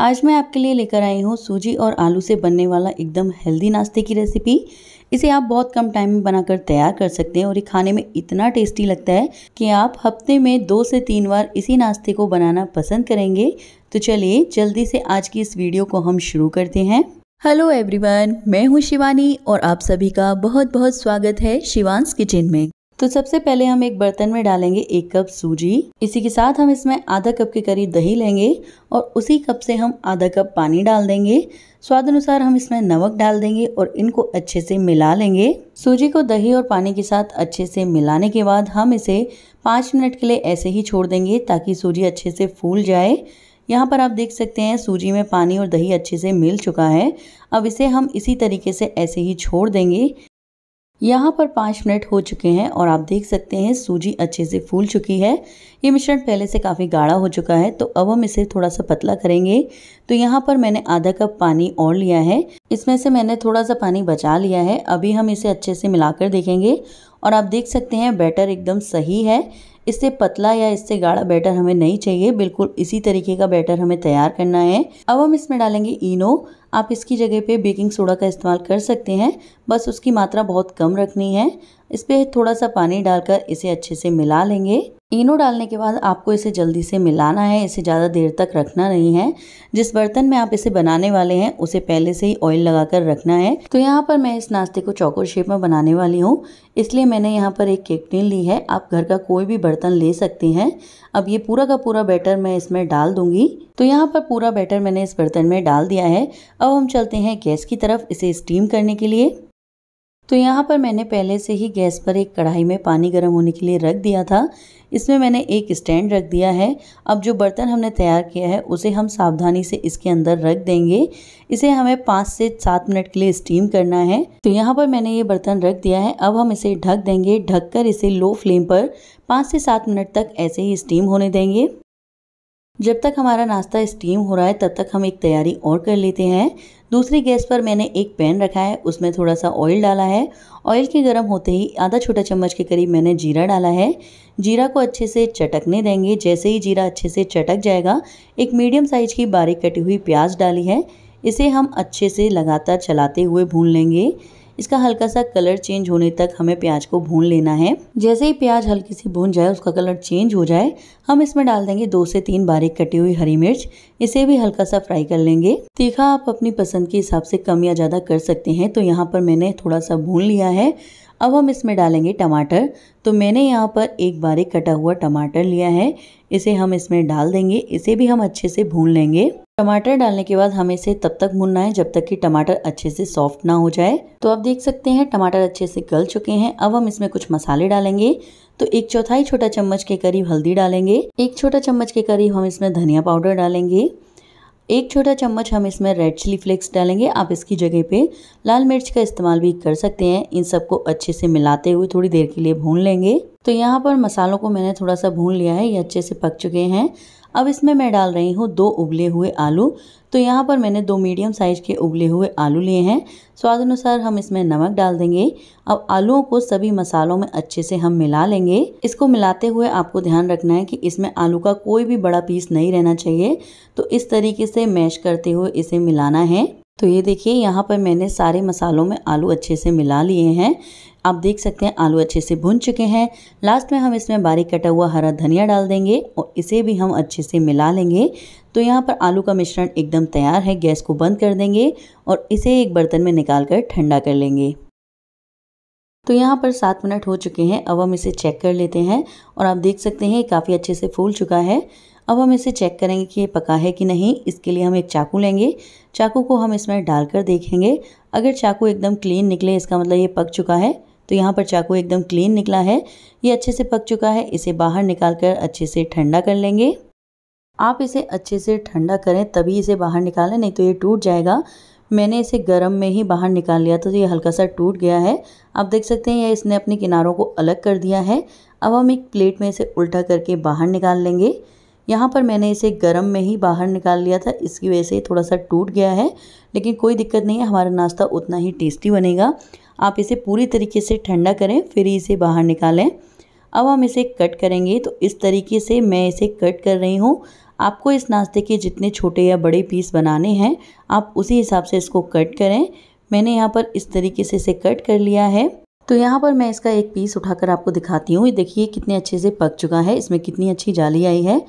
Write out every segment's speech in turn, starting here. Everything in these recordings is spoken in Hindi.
आज मैं आपके लिए लेकर आई हूँ सूजी और आलू से बनने वाला एकदम हेल्दी नाश्ते की रेसिपी इसे आप बहुत कम टाइम में बनाकर तैयार कर सकते हैं और ये खाने में इतना टेस्टी लगता है कि आप हफ्ते में दो से तीन बार इसी नाश्ते को बनाना पसंद करेंगे तो चलिए जल्दी से आज की इस वीडियो को हम शुरू करते हैं हेलो एवरीवन मैं हूँ शिवानी और आप सभी का बहुत बहुत स्वागत है शिवानस किचन में तो सबसे पहले हम एक बर्तन में डालेंगे एक कप सूजी इसी के साथ हम इसमें आधा कप के करीब दही लेंगे और उसी कप से हम आधा कप पानी डाल देंगे स्वाद अनुसार हम इसमें नमक डाल देंगे और इनको अच्छे से मिला लेंगे सूजी को दही और पानी के साथ अच्छे से मिलाने के बाद हम इसे पाँच मिनट के लिए ऐसे ही छोड़ देंगे ताकि सूजी अच्छे से फूल जाए यहाँ पर आप देख सकते हैं सूजी में पानी और दही अच्छे से मिल चुका है अब इसे हम इसी तरीके से ऐसे ही छोड़ देंगे यहाँ पर पाँच मिनट हो चुके हैं और आप देख सकते हैं सूजी अच्छे से फूल चुकी है ये मिश्रण पहले से काफ़ी गाढ़ा हो चुका है तो अब हम इसे थोड़ा सा पतला करेंगे तो यहाँ पर मैंने आधा कप पानी और लिया है इसमें से मैंने थोड़ा सा पानी बचा लिया है अभी हम इसे अच्छे से मिलाकर देखेंगे और आप देख सकते हैं बैटर एकदम सही है इससे पतला या इससे गाढ़ा बैटर हमें नहीं चाहिए बिल्कुल इसी तरीके का बैटर हमें तैयार करना है अब हम इसमें डालेंगे इनो आप इसकी जगह पे बेकिंग सोडा का इस्तेमाल कर सकते हैं बस उसकी मात्रा बहुत कम रखनी है इस पर थोड़ा सा पानी डालकर इसे अच्छे से मिला लेंगे इनो डालने के बाद आपको इसे जल्दी से मिलाना है इसे ज़्यादा देर तक रखना नहीं है जिस बर्तन में आप इसे बनाने वाले हैं उसे पहले से ही ऑयल लगाकर रखना है तो यहाँ पर मैं इस नाश्ते को चौकोर शेप में बनाने वाली हूँ इसलिए मैंने यहाँ पर एक केक टिन ली है आप घर का कोई भी बर्तन ले सकते हैं अब ये पूरा का पूरा बैटर मैं इसमें डाल दूंगी तो यहाँ पर पूरा बैटर मैंने इस बर्तन में डाल दिया है अब हम चलते हैं गैस की तरफ इसे स्टीम करने के लिए तो यहाँ पर मैंने पहले से ही गैस पर एक कढ़ाई में पानी गर्म होने के लिए रख दिया था इसमें मैंने एक स्टैंड रख दिया है अब जो बर्तन हमने तैयार किया है उसे हम सावधानी से इसके अंदर रख देंगे इसे हमें पाँच से सात मिनट के लिए स्टीम करना है तो यहाँ पर मैंने ये बर्तन रख दिया है अब हम इसे ढक देंगे ढककर इसे लो फ्लेम पर पाँच से सात मिनट तक ऐसे ही स्टीम होने देंगे जब तक हमारा नाश्ता स्टीम हो रहा है तब तक हम एक तैयारी और कर लेते हैं दूसरी गैस पर मैंने एक पैन रखा है उसमें थोड़ा सा ऑयल डाला है ऑयल के गर्म होते ही आधा छोटा चम्मच के करीब मैंने जीरा डाला है जीरा को अच्छे से चटकने देंगे जैसे ही जीरा अच्छे से चटक जाएगा एक मीडियम साइज की बारीक कटी हुई प्याज डाली है इसे हम अच्छे से लगातार चलाते हुए भून लेंगे इसका हल्का सा कलर चेंज होने तक हमें प्याज को भून लेना है जैसे ही प्याज हल्की सी भून जाए उसका कलर चेंज हो जाए हम इसमें डाल देंगे दो से तीन बारीक कटी हुई हरी मिर्च इसे भी हल्का सा फ्राई कर लेंगे तीखा आप अपनी पसंद के हिसाब से कम या ज़्यादा कर सकते हैं तो यहाँ पर मैंने थोड़ा सा भून लिया है अब हम इसमें डालेंगे टमाटर तो मैंने यहाँ पर एक बारीक कटा हुआ टमाटर लिया है इसे हम इसमें डाल देंगे इसे भी हम अच्छे से भून लेंगे टमाटर डालने के बाद हमें इसे तब तक भूनना है जब तक कि टमाटर अच्छे से सॉफ्ट ना हो जाए तो आप देख सकते हैं टमाटर अच्छे से गल चुके हैं अब हम इसमें कुछ मसाले डालेंगे तो एक चौथाई छोटा चम्मच के करीब हल्दी डालेंगे एक छोटा चम्मच के करीब हम इसमें धनिया पाउडर डालेंगे एक छोटा चम्मच हम इसमें रेड चिली फ्लेक्स डालेंगे आप इसकी जगह पे लाल मिर्च का इस्तेमाल भी कर सकते हैं इन सबको अच्छे से मिलाते हुए थोड़ी देर के लिए भून लेंगे तो यहाँ पर मसालों को मैंने थोड़ा सा भून लिया है ये अच्छे से पक चुके हैं अब इसमें मैं डाल रही हूँ दो उबले हुए आलू तो यहाँ पर मैंने दो मीडियम साइज़ के उबले हुए आलू लिए हैं स्वाद अनुसार हम इसमें नमक डाल देंगे अब आलूओं को सभी मसालों में अच्छे से हम मिला लेंगे इसको मिलाते हुए आपको ध्यान रखना है कि इसमें आलू का कोई भी बड़ा पीस नहीं रहना चाहिए तो इस तरीके से मैश करते हुए इसे मिलाना है तो ये देखिए यहाँ पर मैंने सारे मसालों में आलू अच्छे से मिला लिए हैं आप देख सकते हैं आलू अच्छे से भुन चुके हैं लास्ट में हम इसमें बारीक कटा हुआ हरा धनिया डाल देंगे और इसे भी हम अच्छे से मिला लेंगे तो यहाँ पर आलू का मिश्रण एकदम तैयार है गैस को बंद कर देंगे और इसे एक बर्तन में निकाल कर ठंडा कर लेंगे तो यहाँ पर सात मिनट हो चुके हैं अब हम इसे चेक कर लेते हैं और आप देख सकते हैं काफ़ी अच्छे से फूल चुका है अब हम इसे चेक करेंगे कि ये पका है कि नहीं इसके लिए हम एक चाकू लेंगे चाकू को हम इसमें डालकर देखेंगे अगर चाकू एकदम क्लीन निकले इसका मतलब ये पक चुका है तो यहाँ पर चाकू एकदम क्लीन निकला है ये अच्छे से पक चुका है इसे बाहर निकाल कर अच्छे से ठंडा कर लेंगे आप इसे अच्छे से ठंडा करें तभी इसे बाहर निकालें नहीं तो ये टूट जाएगा मैंने इसे गर्म में ही बाहर निकाल लिया था तो ये हल्का सा टूट गया है आप देख सकते हैं ये इसने अपने किनारों को अलग कर दिया है अब हम एक प्लेट में इसे उल्टा करके बाहर निकाल लेंगे यहाँ पर मैंने इसे गर्म में ही बाहर निकाल लिया था इसकी वजह से थोड़ा सा टूट गया है लेकिन कोई दिक्कत नहीं है हमारा नाश्ता उतना ही टेस्टी बनेगा आप इसे पूरी तरीके से ठंडा करें फिर ही इसे बाहर निकालें अब हम इसे कट करेंगे तो इस तरीके से मैं इसे कट कर रही हूँ आपको इस नाश्ते के जितने छोटे या बड़े पीस बनाने हैं आप उसी हिसाब से इसको कट करें मैंने यहाँ पर इस तरीके से इसे कट कर लिया है तो यहाँ पर मैं इसका एक पीस उठाकर आपको दिखाती हूँ ये देखिए कितने अच्छे से पक चुका है इसमें कितनी अच्छी जाली आई है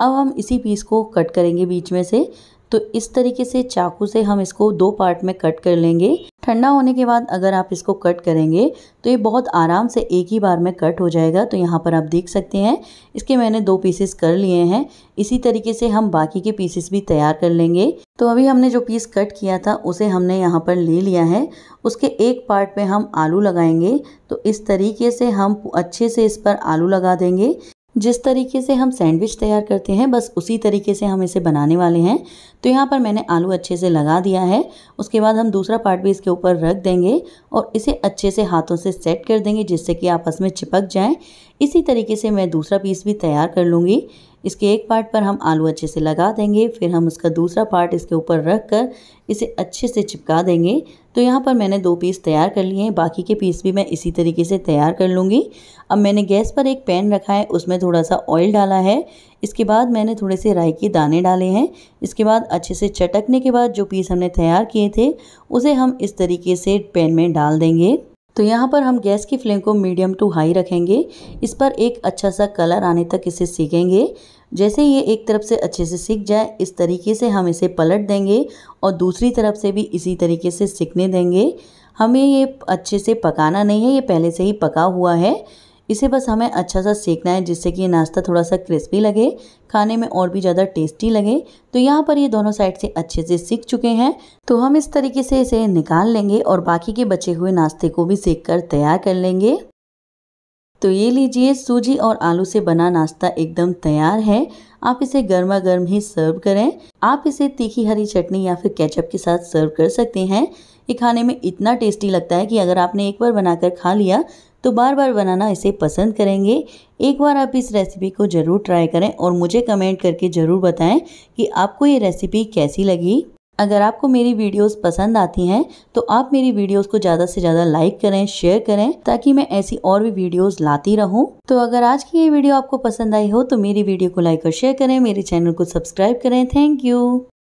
अब हम इसी पीस को कट करेंगे बीच में से तो इस तरीके से चाकू से हम इसको दो पार्ट में कट कर लेंगे ठंडा होने के बाद अगर आप इसको कट करेंगे तो ये बहुत आराम से एक ही बार में कट हो जाएगा तो यहाँ पर आप देख सकते हैं इसके मैंने दो पीसेस कर लिए हैं इसी तरीके से हम बाकी के पीसेस भी तैयार कर लेंगे तो अभी हमने जो पीस कट किया था उसे हमने यहाँ पर ले लिया है उसके एक पार्ट में हम आलू लगाएंगे तो इस तरीके से हम अच्छे से इस पर आलू लगा देंगे जिस तरीके से हम सैंडविच तैयार करते हैं बस उसी तरीके से हम इसे बनाने वाले हैं तो यहाँ पर मैंने आलू अच्छे से लगा दिया है उसके बाद हम दूसरा पार्ट भी इसके ऊपर रख देंगे और इसे अच्छे से हाथों से सेट कर देंगे जिससे कि आपस में चिपक जाए इसी तरीके से मैं दूसरा पीस भी तैयार कर लूँगी इसके एक पार्ट पर हम आलू अच्छे से लगा देंगे फिर हम उसका दूसरा पार्ट इसके ऊपर रख कर इसे अच्छे से चिपका देंगे तो यहाँ पर मैंने दो पीस तैयार कर लिए हैं बाकी के पीस भी मैं इसी तरीके से तैयार कर लूँगी अब मैंने गैस पर एक पैन रखा है उसमें थोड़ा सा ऑयल डाला है इसके बाद मैंने थोड़े से राई के दाने डाले हैं इसके बाद अच्छे से चटकने के बाद जो पीस हमने तैयार किए थे उसे हम इस तरीके से पैन में डाल देंगे तो यहाँ पर हम गैस की फ्लेम को मीडियम टू हाई रखेंगे इस पर एक अच्छा सा कलर आने तक इसे सीखेंगे जैसे ये एक तरफ से अच्छे से सीख जाए इस तरीके से हम इसे पलट देंगे और दूसरी तरफ से भी इसी तरीके से सीखने देंगे हमें ये अच्छे से पकाना नहीं है ये पहले से ही पका हुआ है इसे बस हमें अच्छा सा सेकना है जिससे कि नाश्ता थोड़ा सा क्रिस्पी लगे खाने में और भी ज़्यादा टेस्टी लगे तो यहाँ पर ये दोनों साइड से अच्छे से सीख चुके हैं तो हम इस तरीके से इसे निकाल लेंगे और बाकी के बचे हुए नाश्ते को भी सेक कर तैयार कर लेंगे तो ये लीजिए सूजी और आलू से बना नाश्ता एकदम तैयार है आप इसे गर्मा गर्म ही सर्व करें आप इसे तीखी हरी चटनी या फिर केचप के साथ सर्व कर सकते हैं ये खाने में इतना टेस्टी लगता है कि अगर आपने एक बार बनाकर खा लिया तो बार बार बनाना इसे पसंद करेंगे एक बार आप इस रेसिपी को ज़रूर ट्राई करें और मुझे कमेंट करके ज़रूर बताएं कि आपको ये रेसिपी कैसी लगी अगर आपको मेरी वीडियोस पसंद आती हैं तो आप मेरी वीडियोस को ज़्यादा से ज़्यादा लाइक करें शेयर करें ताकि मैं ऐसी और भी वीडियोस लाती रहूं तो अगर आज की ये वीडियो आपको पसंद आई हो तो मेरी वीडियो को लाइक और शेयर करें मेरे चैनल को सब्सक्राइब करें थैंक यू